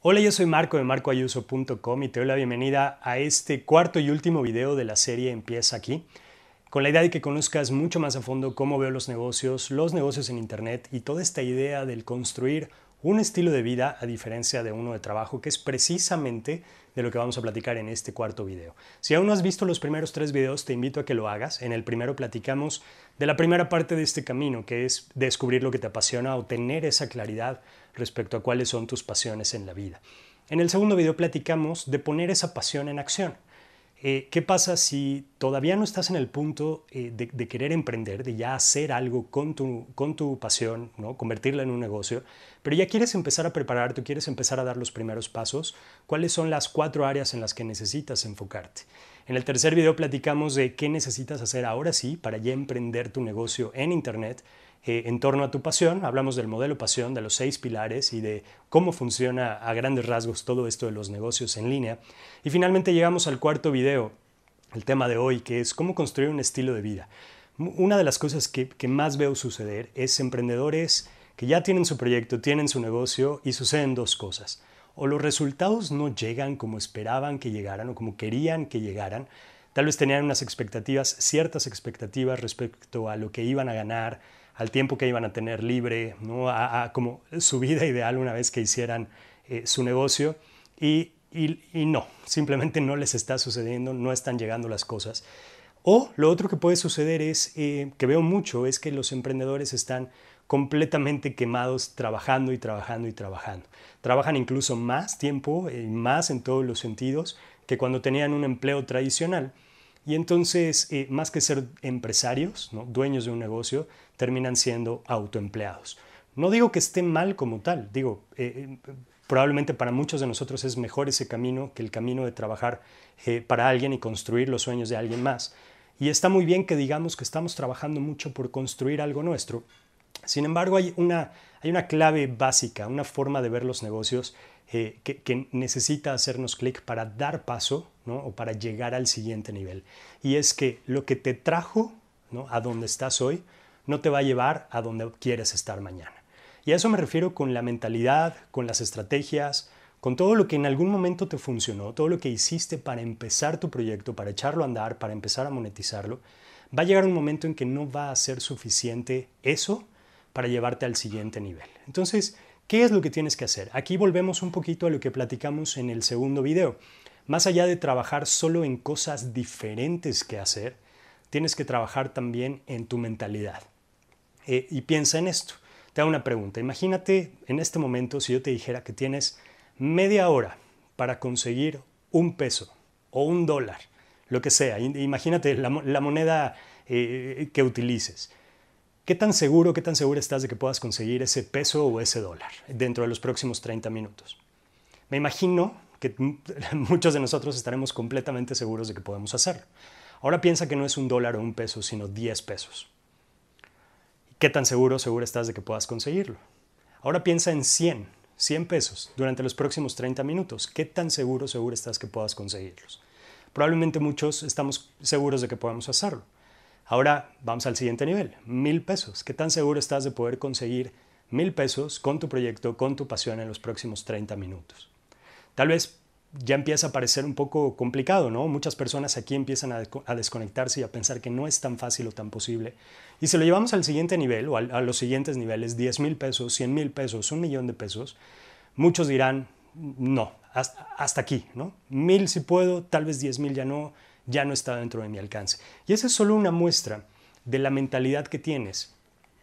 Hola, yo soy Marco de marcoayuso.com y te doy la bienvenida a este cuarto y último video de la serie Empieza aquí, con la idea de que conozcas mucho más a fondo cómo veo los negocios, los negocios en Internet y toda esta idea del construir un estilo de vida a diferencia de uno de trabajo, que es precisamente de lo que vamos a platicar en este cuarto video. Si aún no has visto los primeros tres videos, te invito a que lo hagas. En el primero platicamos de la primera parte de este camino, que es descubrir lo que te apasiona o tener esa claridad respecto a cuáles son tus pasiones en la vida. En el segundo video platicamos de poner esa pasión en acción eh, ¿Qué pasa si todavía no estás en el punto eh, de, querer emprender, de ya hacer algo con tu, pasión, convertirla en un negocio, pero ya quieres empezar a prepararte, quieres empezar a dar los primeros pasos? ¿Cuáles son las cuatro áreas en las que necesitas enfocarte? En el tercer video platicamos de qué necesitas hacer ahora sí para ya emprender tu negocio en Internet, eh, en torno a tu pasión. Hablamos del modelo pasión, de los seis pilares y de cómo funciona a grandes rasgos todo esto de los negocios en línea. Y finalmente llegamos al cuarto video, el tema de hoy, que es cómo construir un estilo de vida. Una de las cosas que, que más veo suceder es emprendedores que ya tienen su proyecto, tienen su negocio y suceden dos cosas. O los resultados no llegan como esperaban que llegaran o como querían que llegaran, tal vez tenían unas expectativas, ciertas expectativas respecto a lo que iban a ganar, al tiempo que iban a tener libre, a, como su vida ideal una vez que hicieran eh, su negocio y, no, simplemente no les está sucediendo, no están llegando las cosas. O lo otro que puede suceder es, eh, que veo mucho, es que los emprendedores están completamente quemados trabajando y trabajando y trabajando. Trabajan incluso más tiempo, y más en todos los sentidos, que cuando tenían un empleo tradicional. Y entonces, eh, más que ser empresarios, ¿no? dueños de un negocio, terminan siendo autoempleados. No digo que esté mal como tal, digo, eh, eh, probablemente para muchos de nosotros es mejor ese camino que el camino de trabajar para alguien y construir los sueños de alguien más. Y está muy bien que digamos que estamos trabajando mucho por construir algo nuestro, sin embargo, hay una, clave básica, una forma de ver los negocios eh, que, necesita hacernos clic para dar paso o para llegar al siguiente nivel. Y es que lo que te trajo ¿no? a donde estás hoy no te va a llevar a donde quieres estar mañana. Y a eso me refiero con la mentalidad, con las estrategias, con todo lo que en algún momento te funcionó, todo lo que hiciste para empezar tu proyecto, para echarlo a andar, para empezar a monetizarlo. Va a llegar un momento en que no va a ser suficiente eso para llevarte al siguiente nivel. Entonces, ¿qué es lo que tienes que hacer? Aquí volvemos un poquito a lo que platicamos en el segundo video. Más allá de trabajar solo en cosas diferentes que hacer, tienes que trabajar también en tu mentalidad. Eh, y piensa en esto. Te hago una pregunta. Imagínate en este momento si yo te dijera que tienes media hora para conseguir un peso o un dólar, lo que sea. Imagínate la, moneda eh, que utilices. ¿Qué tan seguro, qué tan seguro estás de que puedas conseguir ese peso o ese dólar dentro de los próximos 30 minutos? Me imagino que muchos de nosotros estaremos completamente seguros de que podemos hacerlo. Ahora piensa que no es un dólar o un peso, sino 10 pesos. ¿Qué tan seguro, seguro estás de que puedas conseguirlo? Ahora piensa en 100, 100 pesos durante los próximos 30 minutos. ¿Qué tan seguro, seguro estás que puedas conseguirlos? Probablemente muchos estamos seguros de que podemos hacerlo. Ahora vamos al siguiente nivel, mil pesos. ¿Qué tan seguro estás de poder conseguir mil pesos con tu proyecto, con tu pasión en los próximos 30 minutos? Tal vez ya empieza a parecer un poco complicado, ¿no? Muchas personas aquí empiezan a, desconectarse y a pensar que no es tan fácil o tan posible. Y si lo llevamos al siguiente nivel o a, los siguientes niveles, 10 mil pesos, 100 mil pesos, un millón de pesos, muchos dirán, no, hasta, aquí, ¿no? Mil si puedo, tal vez 10 mil ya no, ya no está dentro de mi alcance. Y esa es solo una muestra de la mentalidad que tienes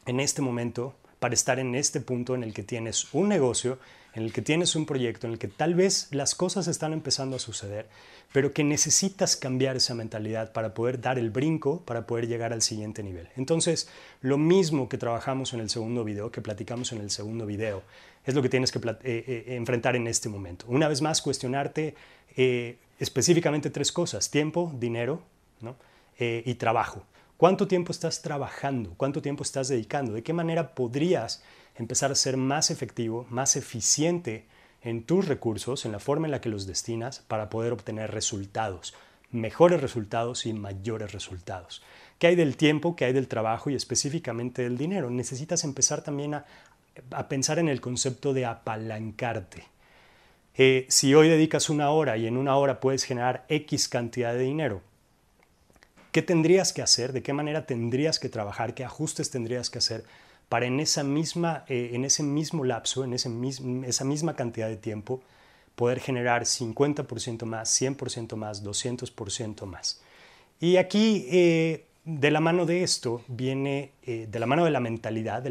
en este momento para estar en este punto en el que tienes un negocio, en el que tienes un proyecto, en el que tal vez las cosas están empezando a suceder, pero que necesitas cambiar esa mentalidad para poder dar el brinco, para poder llegar al siguiente nivel. Entonces, lo mismo que trabajamos en el segundo video, que platicamos en el segundo video, es lo que tienes que eh, eh, enfrentar en este momento. Una vez más, cuestionarte eh, específicamente tres cosas, tiempo, dinero eh, y trabajo. ¿Cuánto tiempo estás trabajando? ¿Cuánto tiempo estás dedicando? ¿De qué manera podrías empezar a ser más efectivo, más eficiente en tus recursos, en la forma en la que los destinas para poder obtener resultados, mejores resultados y mayores resultados? ¿Qué hay del tiempo? ¿Qué hay del trabajo y específicamente del dinero? Necesitas empezar también a pensar en el concepto de apalancarte. Eh, si hoy dedicas una hora y en una hora puedes generar X cantidad de dinero, ¿qué tendrías que hacer? ¿De qué manera tendrías que trabajar? ¿Qué ajustes tendrías que hacer para en, esa misma, eh, en ese mismo lapso, en ese esa misma cantidad de tiempo, poder generar 50% más, 100% más, 200% más? Y aquí, eh, de la mano de esto, viene, de la mano de la mentalidad, de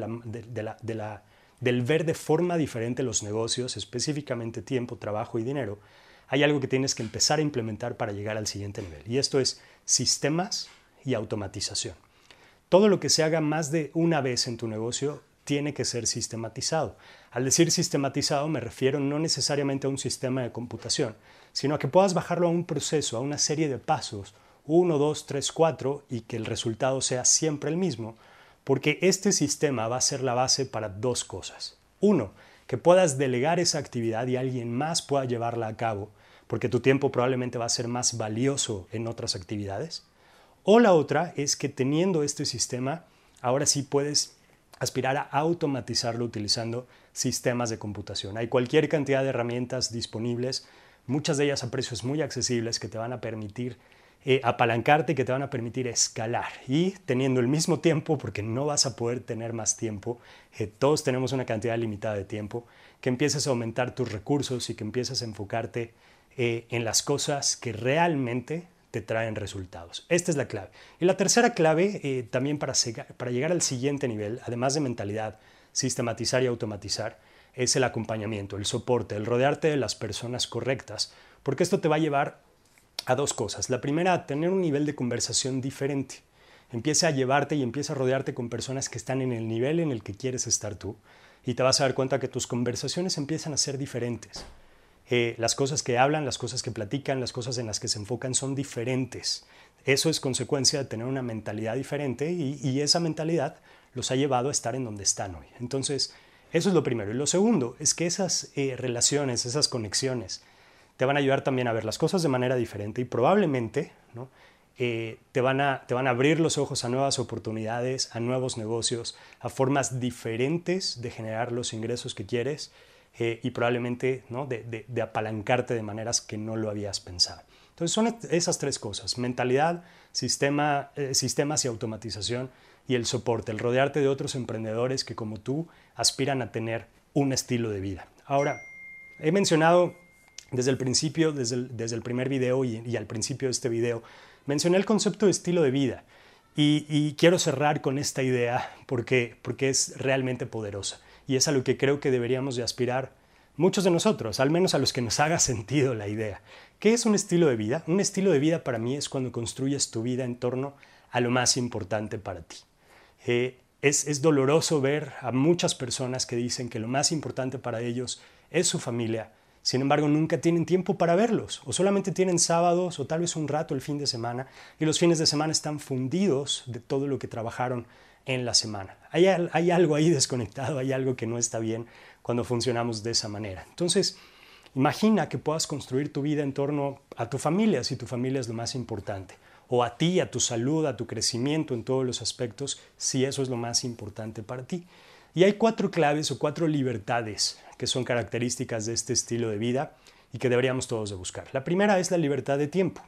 la del ver de forma diferente los negocios, específicamente tiempo, trabajo y dinero, hay algo que tienes que empezar a implementar para llegar al siguiente nivel. Y esto es sistemas y automatización. Todo lo que se haga más de una vez en tu negocio tiene que ser sistematizado. Al decir sistematizado me refiero no necesariamente a un sistema de computación, sino a que puedas bajarlo a un proceso, a una serie de pasos, uno, dos, tres, cuatro, y que el resultado sea siempre el mismo, porque este sistema va a ser la base para dos cosas. Uno, que puedas delegar esa actividad y alguien más pueda llevarla a cabo, porque tu tiempo probablemente va a ser más valioso en otras actividades. O la otra es que teniendo este sistema, ahora sí puedes aspirar a automatizarlo utilizando sistemas de computación. Hay cualquier cantidad de herramientas disponibles, muchas de ellas a precios muy accesibles que te van a permitir eh, apalancarte apalancarte que te van a permitir escalar y teniendo el mismo tiempo, porque no vas a poder tener más tiempo, eh, todos tenemos una cantidad limitada de tiempo, que empieces a aumentar tus recursos y que empieces a enfocarte eh, en las cosas que realmente te traen resultados. Esta es la clave. Y la tercera clave, eh, también para llegar al siguiente nivel, además de mentalidad, sistematizar y automatizar, es el acompañamiento, el soporte, el rodearte de las personas correctas, porque esto te va a llevar a dos cosas. La primera, tener un nivel de conversación diferente. Empiece a llevarte y empieza a rodearte con personas que están en el nivel en el que quieres estar tú y te vas a dar cuenta que tus conversaciones empiezan a ser diferentes. Eh, las cosas que hablan, las cosas que platican, las cosas en las que se enfocan son diferentes. Eso es consecuencia de tener una mentalidad diferente y, esa mentalidad los ha llevado a estar en donde están hoy. Entonces, eso es lo primero. Y lo segundo es que esas eh, relaciones, esas conexiones, te van a ayudar también a ver las cosas de manera diferente y probablemente ¿no? Eh, te, van a, te van a abrir los ojos a nuevas oportunidades, a nuevos negocios, a formas diferentes de generar los ingresos que quieres eh, y probablemente ¿no? de, de, apalancarte de maneras que no lo habías pensado. Entonces son esas tres cosas, mentalidad, sistema, eh, sistemas y automatización y el soporte, el rodearte de otros emprendedores que como tú aspiran a tener un estilo de vida. Ahora, he mencionado desde el principio, desde el, desde el primer video y, al principio de este video, mencioné el concepto de estilo de vida y, quiero cerrar con esta idea porque, porque es realmente poderosa y es a lo que creo que deberíamos de aspirar muchos de nosotros, al menos a los que nos haga sentido la idea. ¿Qué es un estilo de vida? Un estilo de vida para mí es cuando construyes tu vida en torno a lo más importante para ti. Eh, es, es, doloroso ver a muchas personas que dicen que lo más importante para ellos es su familia, sin embargo, nunca tienen tiempo para verlos, o solamente tienen sábados o tal vez un rato el fin de semana, y los fines de semana están fundidos de todo lo que trabajaron en la semana. Hay, algo ahí desconectado, hay algo que no está bien cuando funcionamos de esa manera. Entonces, imagina que puedas construir tu vida en torno a tu familia, si tu familia es lo más importante o a ti, a tu salud, a tu crecimiento en todos los aspectos, si eso es lo más importante para ti. Y hay cuatro claves o cuatro libertades que son características de este estilo de vida y que deberíamos todos de buscar. La primera es la libertad de tiempo.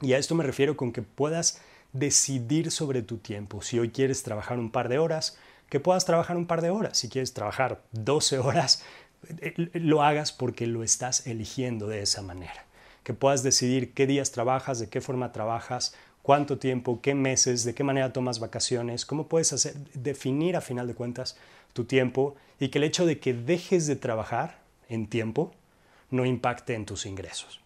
Y a esto me refiero con que puedas decidir sobre tu tiempo. Si hoy quieres trabajar un par de horas, que puedas trabajar un par de horas. Si quieres trabajar 12 horas, eh, lo hagas porque lo estás eligiendo de esa manera. Que puedas decidir qué días trabajas, de qué forma trabajas, cuánto tiempo, qué meses, de qué manera tomas vacaciones, cómo puedes hacer, definir a final de cuentas tu tiempo y que el hecho de que dejes de trabajar en tiempo no impacte en tus ingresos.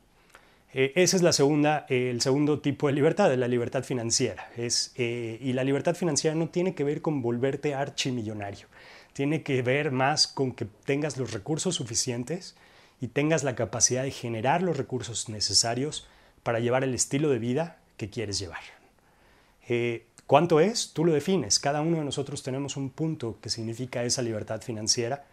Eh, ese es la segunda, eh, el segundo tipo de libertad, la libertad financiera. Es, eh, y la libertad financiera no tiene que ver con volverte archimillonario, tiene que ver más con que tengas los recursos suficientes y tengas la capacidad de generar los recursos necesarios para llevar el estilo de vida que quieres llevar. Eh, ¿Cuánto es? Tú lo defines. Cada uno de nosotros tenemos un punto que significa esa libertad financiera.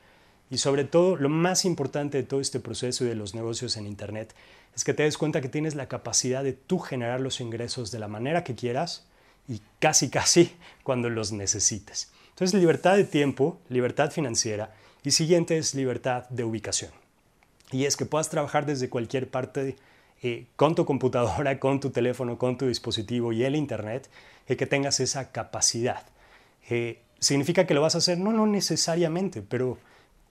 Y sobre todo, lo más importante de todo este proceso y de los negocios en Internet es que te des cuenta que tienes la capacidad de tú generar los ingresos de la manera que quieras y casi, casi cuando los necesites. Entonces, libertad de tiempo, libertad financiera y siguiente es libertad de ubicación. Y es que puedas trabajar desde cualquier parte eh, con tu computadora, con tu teléfono, con tu dispositivo y el Internet, eh, que tengas esa capacidad. Eh, ¿Significa que lo vas a hacer? No, no necesariamente, pero,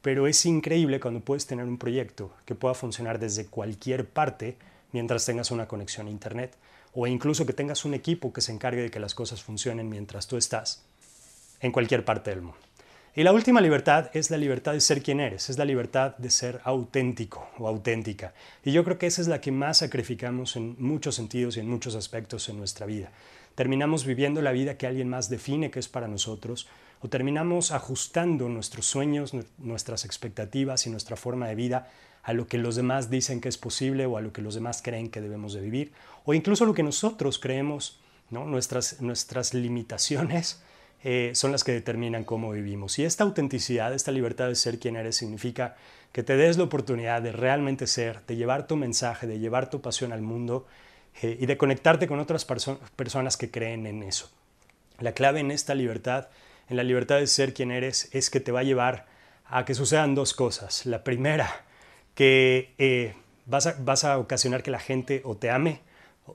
pero es increíble cuando puedes tener un proyecto que pueda funcionar desde cualquier parte mientras tengas una conexión a Internet o incluso que tengas un equipo que se encargue de que las cosas funcionen mientras tú estás en cualquier parte del mundo. Y la última libertad es la libertad de ser quien eres, es la libertad de ser auténtico o auténtica. Y yo creo que esa es la que más sacrificamos en muchos sentidos y en muchos aspectos en nuestra vida. Terminamos viviendo la vida que alguien más define que es para nosotros, o terminamos ajustando nuestros sueños, nuestras expectativas y nuestra forma de vida a lo que los demás dicen que es posible o a lo que los demás creen que debemos de vivir, o incluso lo que nosotros creemos, nuestras limitaciones eh, son las que determinan cómo vivimos. Y esta autenticidad, esta libertad de ser quien eres, significa que te des la oportunidad de realmente ser, de llevar tu mensaje, de llevar tu pasión al mundo eh, y de conectarte con otras personas que creen en eso. La clave en esta libertad, en la libertad de ser quien eres, es que te va a llevar a que sucedan dos cosas. La primera, que eh, vas, a, ocasionar que la gente o te ame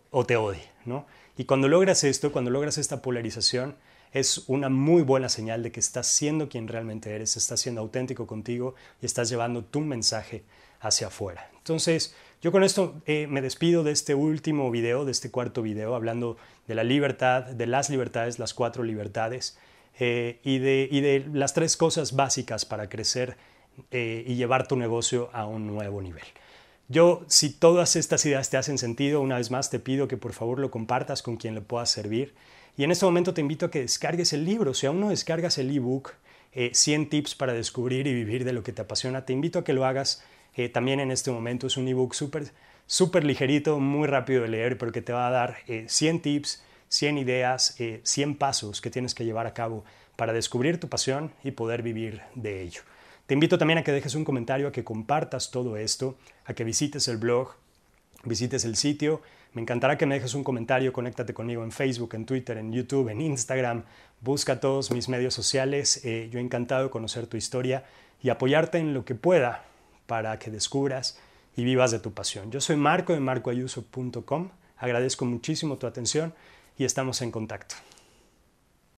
o te odie, Y cuando logras esto, cuando logras esta polarización, es una muy buena señal de que estás siendo quien realmente eres, estás siendo auténtico contigo y estás llevando tu mensaje hacia afuera. Entonces, yo con esto eh, me despido de este último video, de este cuarto video, hablando de la libertad, de las libertades, las cuatro libertades eh, y, de, las tres cosas básicas para crecer eh, y llevar tu negocio a un nuevo nivel. Yo, si todas estas ideas te hacen sentido, una vez más te pido que por favor lo compartas con quien le pueda servir. Y en este momento te invito a que descargues el libro. Si aún no descargas el ebook, eh, 100 tips para descubrir y vivir de lo que te apasiona, te invito a que lo hagas eh, también en este momento. Es un ebook súper super ligerito, muy rápido de leer, pero que te va a dar 100 eh, tips, 100 ideas, 100 eh, pasos que tienes que llevar a cabo para descubrir tu pasión y poder vivir de ello. Te invito también a que dejes un comentario, a que compartas todo esto, a que visites el blog, visites el sitio. Me encantará que me dejes un comentario, conéctate conmigo en Facebook, en Twitter, en YouTube, en Instagram. Busca todos mis medios sociales. Eh, yo he encantado conocer tu historia y apoyarte en lo que pueda para que descubras y vivas de tu pasión. Yo soy Marco de marcoayuso.com. Agradezco muchísimo tu atención y estamos en contacto.